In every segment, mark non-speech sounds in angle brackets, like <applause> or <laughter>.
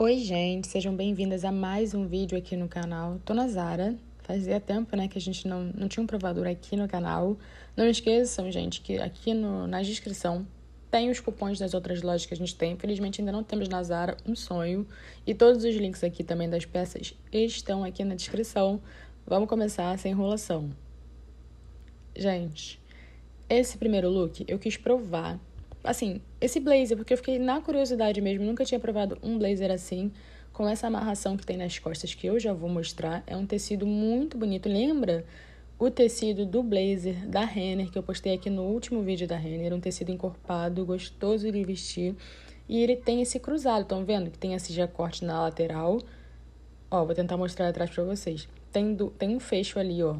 Oi, gente, sejam bem-vindas a mais um vídeo aqui no canal. Tô na Zara. Fazia tempo, né, que a gente não, não tinha um provador aqui no canal. Não esqueçam, gente, que aqui no, na descrição tem os cupons das outras lojas que a gente tem. Infelizmente, ainda não temos na Zara, um sonho. E todos os links aqui também das peças estão aqui na descrição. Vamos começar sem enrolação. Gente, esse primeiro look eu quis provar assim, esse blazer, porque eu fiquei na curiosidade mesmo, nunca tinha provado um blazer assim, com essa amarração que tem nas costas que eu já vou mostrar. É um tecido muito bonito, lembra? O tecido do blazer da Renner, que eu postei aqui no último vídeo da Renner, um tecido encorpado, gostoso de vestir. E ele tem esse cruzado, estão vendo? Que tem esse recorte na lateral. Ó, vou tentar mostrar atrás pra vocês. Tem, do, tem um fecho ali, ó.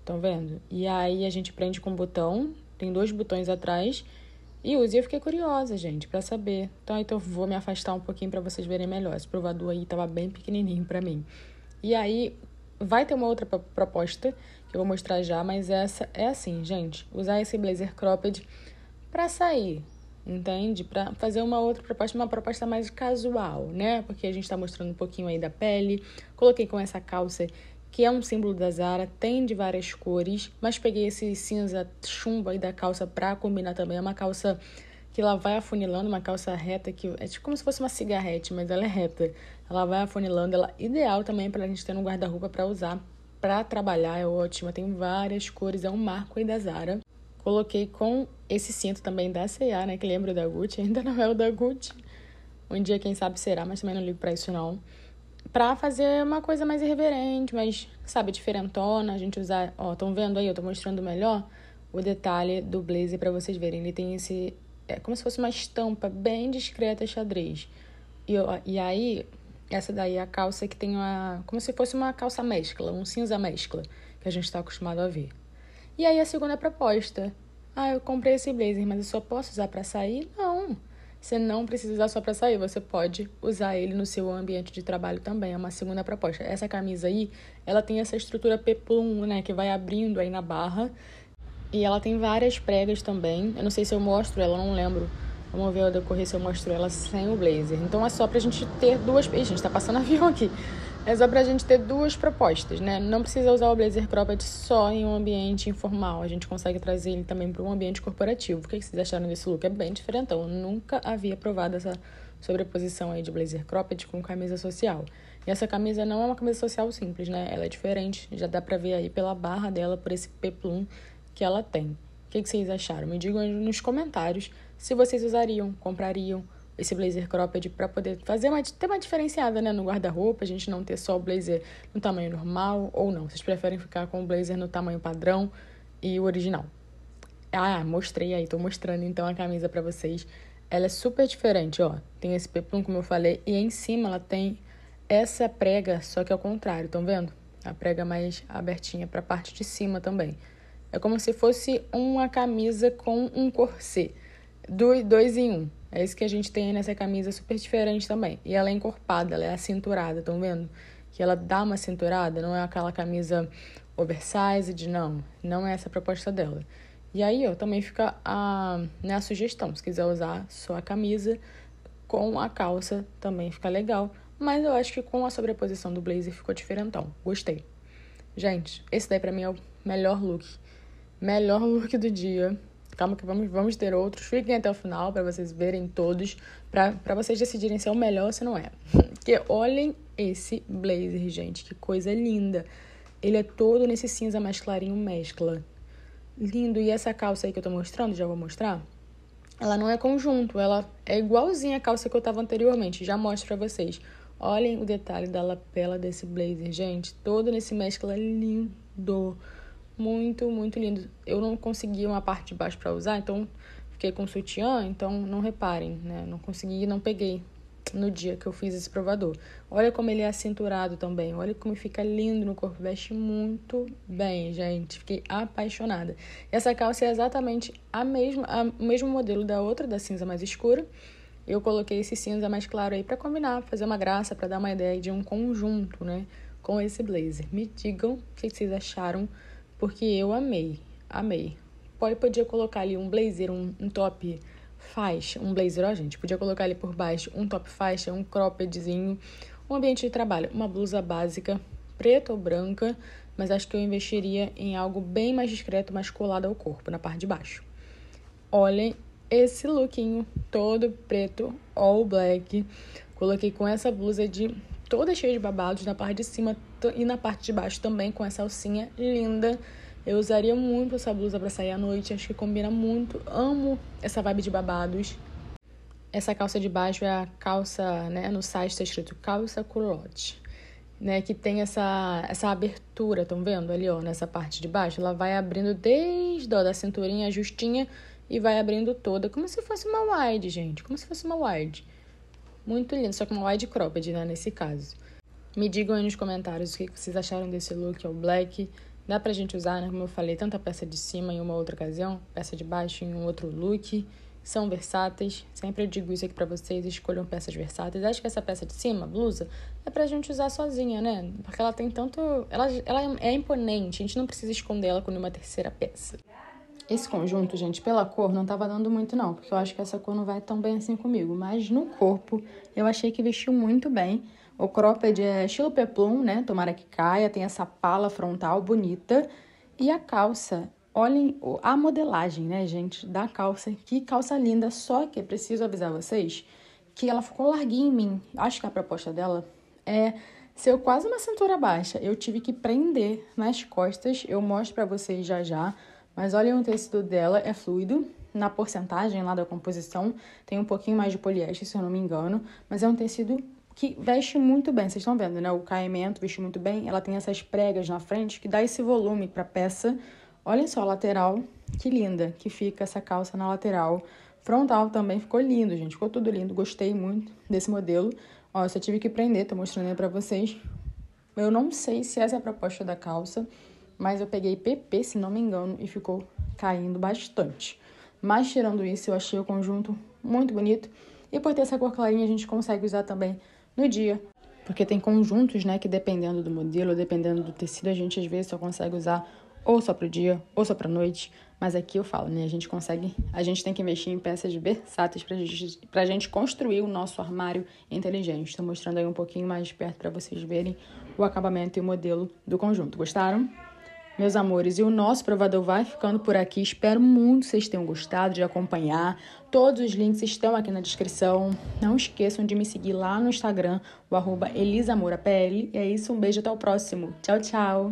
Estão vendo? E aí a gente prende com um botão, tem dois botões atrás e use, eu fiquei curiosa, gente, para saber. Então, então vou me afastar um pouquinho para vocês verem melhor. Esse provador aí tava bem pequenininho para mim. E aí vai ter uma outra proposta que eu vou mostrar já, mas essa é assim, gente, usar esse blazer cropped para sair, entende? Para fazer uma outra proposta, uma proposta mais casual, né? Porque a gente está mostrando um pouquinho aí da pele. Coloquei com essa calça que é um símbolo da Zara, tem de várias cores, mas peguei esse cinza chumbo aí da calça pra combinar também. É uma calça que ela vai afunilando, uma calça reta que é tipo como se fosse uma cigarrete, mas ela é reta. Ela vai afunilando, ela é ideal também pra gente ter no guarda-roupa pra usar. Pra trabalhar é ótima, tem várias cores, é um marco aí da Zara. Coloquei com esse cinto também da C&A, né, que lembra da Gucci, <laughs> ainda não é o da Gucci. Um dia, quem sabe, será, mas também não ligo pra isso não pra fazer uma coisa mais irreverente, mais, sabe, diferentona. A gente usar. Ó, estão vendo aí? Eu tô mostrando melhor o detalhe do blazer para vocês verem. Ele tem esse. É como se fosse uma estampa bem discreta xadrez. E, eu, e aí, essa daí é a calça que tem uma. Como se fosse uma calça mescla, um cinza mescla, que a gente tá acostumado a ver. E aí, a segunda proposta. Ah, eu comprei esse blazer, mas eu só posso usar para sair? Não você não precisa usar só para sair, você pode usar ele no seu ambiente de trabalho também. É uma segunda proposta. Essa camisa aí, ela tem essa estrutura peplum, né, que vai abrindo aí na barra. E ela tem várias pregas também. Eu não sei se eu mostro ela, não lembro. Vamos ver ao decorrer se eu mostro ela sem o blazer. Então é só pra gente ter duas. Ih, gente, tá passando <laughs> avião aqui. É só pra gente ter duas propostas, né? Não precisa usar o blazer cropped é só em um ambiente informal. A gente consegue trazer ele também para um ambiente corporativo. O que vocês acharam desse look? É bem diferentão. Eu nunca havia provado essa sobreposição aí de blazer cropped com camisa social. E essa camisa não é uma camisa social simples, né? Ela é diferente. Já dá pra ver aí pela barra dela, por esse peplum que ela tem. O que vocês acharam? Me digam nos comentários se vocês usariam, comprariam esse blazer cropped para poder fazer uma, ter uma diferenciada né, no guarda-roupa, a gente não ter só o blazer no tamanho normal ou não. Vocês preferem ficar com o blazer no tamanho padrão e o original. Ah, mostrei aí, tô mostrando então a camisa para vocês. Ela é super diferente, ó. Tem esse peplum, como eu falei, e em cima ela tem essa prega, só que ao contrário, estão vendo? A prega mais abertinha para a parte de cima também. É como se fosse uma camisa com um corset do, dois em um. É isso que a gente tem nessa camisa, super diferente também. E ela é encorpada, ela é acinturada, estão vendo? Que ela dá uma cinturada, não é aquela camisa oversized, não. Não é essa a proposta dela. E aí, ó, também fica a, né, a sugestão. Se quiser usar só a camisa com a calça, também fica legal. Mas eu acho que com a sobreposição do blazer ficou diferentão. Gostei. Gente, esse daí pra mim é o melhor look. Melhor look do dia. Calma que vamos, vamos ter outros. Fiquem até o final para vocês verem todos, para vocês decidirem se é o melhor ou se não é. <laughs> Porque olhem esse blazer, gente, que coisa linda. Ele é todo nesse cinza mais clarinho mescla. Lindo. E essa calça aí que eu tô mostrando, já vou mostrar. Ela não é conjunto, ela é igualzinha à calça que eu tava anteriormente. Já mostro pra vocês. Olhem o detalhe da lapela desse blazer, gente. Todo nesse mescla lindo muito, muito lindo. Eu não consegui uma parte de baixo para usar, então fiquei com sutiã, então não reparem, né? Não consegui, não peguei no dia que eu fiz esse provador. Olha como ele é acinturado também, olha como fica lindo no corpo, veste muito bem, gente. Fiquei apaixonada. Essa calça é exatamente a mesma, a, o mesmo modelo da outra, da cinza mais escura. Eu coloquei esse cinza mais claro aí para combinar, fazer uma graça, para dar uma ideia de um conjunto, né? Com esse blazer. Me digam o que vocês acharam porque eu amei, amei. Pode podia colocar ali um blazer, um, um top faixa, um blazer, ó, gente, podia colocar ali por baixo um top faixa, um croppedzinho, um ambiente de trabalho, uma blusa básica, preta ou branca, mas acho que eu investiria em algo bem mais discreto, mais colado ao corpo, na parte de baixo. Olhem esse lookinho todo preto, all black. Coloquei com essa blusa de toda cheia de babados, na parte de cima e na parte de baixo também com essa alcinha linda. Eu usaria muito essa blusa para sair à noite, acho que combina muito. Amo essa vibe de babados. Essa calça de baixo é a calça, né, no site está escrito calça culote né, que tem essa essa abertura, estão vendo ali, ó, nessa parte de baixo, ela vai abrindo desde ó, da cinturinha justinha e vai abrindo toda, como se fosse uma wide, gente, como se fosse uma wide. Muito linda só que uma wide cropped, né, nesse caso. Me digam aí nos comentários o que vocês acharam desse look é o black. Dá pra gente usar, né? Como eu falei, tanta peça de cima em uma outra ocasião, peça de baixo em um outro look. São versáteis. Sempre eu digo isso aqui pra vocês, escolham peças versáteis. Acho que essa peça de cima, blusa, é pra gente usar sozinha, né? Porque ela tem tanto... Ela, ela é imponente, a gente não precisa esconder ela com nenhuma terceira peça. Esse conjunto, gente, pela cor não tava dando muito não, porque eu acho que essa cor não vai tão bem assim comigo. Mas no corpo, eu achei que vestiu muito bem. O cropped é estilo peplum, né? Tomara que caia, tem essa pala frontal bonita. E a calça, olhem a modelagem, né, gente, da calça. Que calça linda, só que preciso avisar vocês que ela ficou larguinha em mim. Acho que a proposta dela é ser quase uma cintura baixa. Eu tive que prender nas costas, eu mostro para vocês já já. Mas olhem o tecido dela, é fluido, na porcentagem lá da composição, tem um pouquinho mais de poliéster, se eu não me engano, mas é um tecido que veste muito bem. Vocês estão vendo, né? O caimento veste muito bem. Ela tem essas pregas na frente que dá esse volume para a peça. Olhem só a lateral, que linda que fica essa calça na lateral. Frontal também ficou lindo, gente. Ficou tudo lindo. Gostei muito desse modelo. Ó, eu só tive que prender, tô mostrando aí pra vocês. Eu não sei se essa é a proposta da calça, mas eu peguei PP, se não me engano, e ficou caindo bastante. Mas tirando isso, eu achei o conjunto muito bonito. E por ter essa cor clarinha, a gente consegue usar também no dia. Porque tem conjuntos, né, que dependendo do modelo, dependendo do tecido, a gente às vezes só consegue usar ou só para o dia, ou só para a noite. Mas aqui eu falo, né, a gente consegue, a gente tem que mexer em peças versáteis para gente, a gente construir o nosso armário inteligente. Estou mostrando aí um pouquinho mais perto para vocês verem o acabamento e o modelo do conjunto. Gostaram? Meus amores, e o nosso provador vai ficando por aqui. Espero muito que vocês tenham gostado de acompanhar. Todos os links estão aqui na descrição. Não esqueçam de me seguir lá no Instagram, o arroba ElisaMouraPL. E é isso, um beijo até o próximo. Tchau, tchau!